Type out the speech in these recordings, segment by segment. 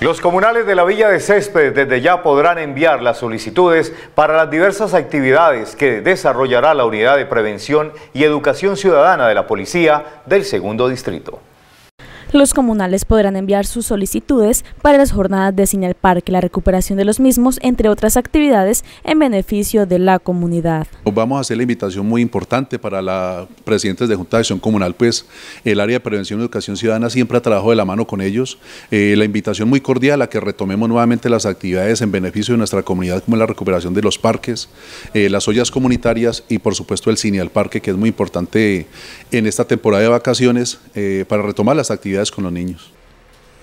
Los comunales de la Villa de Césped desde ya podrán enviar las solicitudes para las diversas actividades que desarrollará la Unidad de Prevención y Educación Ciudadana de la Policía del Segundo Distrito. Los comunales podrán enviar sus solicitudes para las jornadas de Señal Parque, la recuperación de los mismos, entre otras actividades en beneficio de la comunidad. Vamos a hacer la invitación muy importante para la presidentes de Junta de Acción Comunal, pues el área de prevención y educación ciudadana siempre ha trabajado de la mano con ellos. Eh, la invitación muy cordial a que retomemos nuevamente las actividades en beneficio de nuestra comunidad, como la recuperación de los parques, eh, las ollas comunitarias y por supuesto el cine al parque, que es muy importante en esta temporada de vacaciones eh, para retomar las actividades con los niños.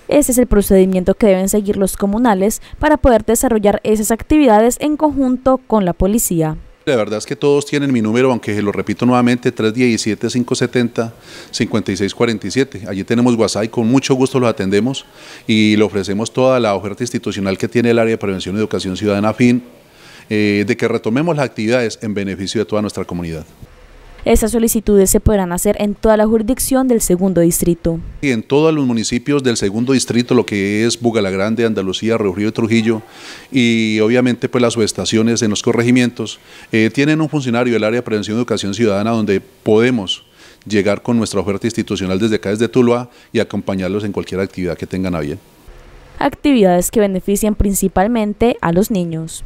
Ese es el procedimiento que deben seguir los comunales para poder desarrollar esas actividades en conjunto con la policía. La verdad es que todos tienen mi número, aunque lo repito nuevamente, 317-570-5647. Allí tenemos WhatsApp y con mucho gusto los atendemos y le ofrecemos toda la oferta institucional que tiene el área de prevención y educación ciudadana FIN, eh, de que retomemos las actividades en beneficio de toda nuestra comunidad. Esas solicitudes se podrán hacer en toda la jurisdicción del segundo distrito. Y en todos los municipios del segundo distrito, lo que es Bugalagrande, Andalucía, Río Río y Trujillo, y obviamente pues las subestaciones en los corregimientos, eh, tienen un funcionario del área de prevención y educación ciudadana donde podemos llegar con nuestra oferta institucional desde acá, desde Tuluá, y acompañarlos en cualquier actividad que tengan a bien. Actividades que benefician principalmente a los niños.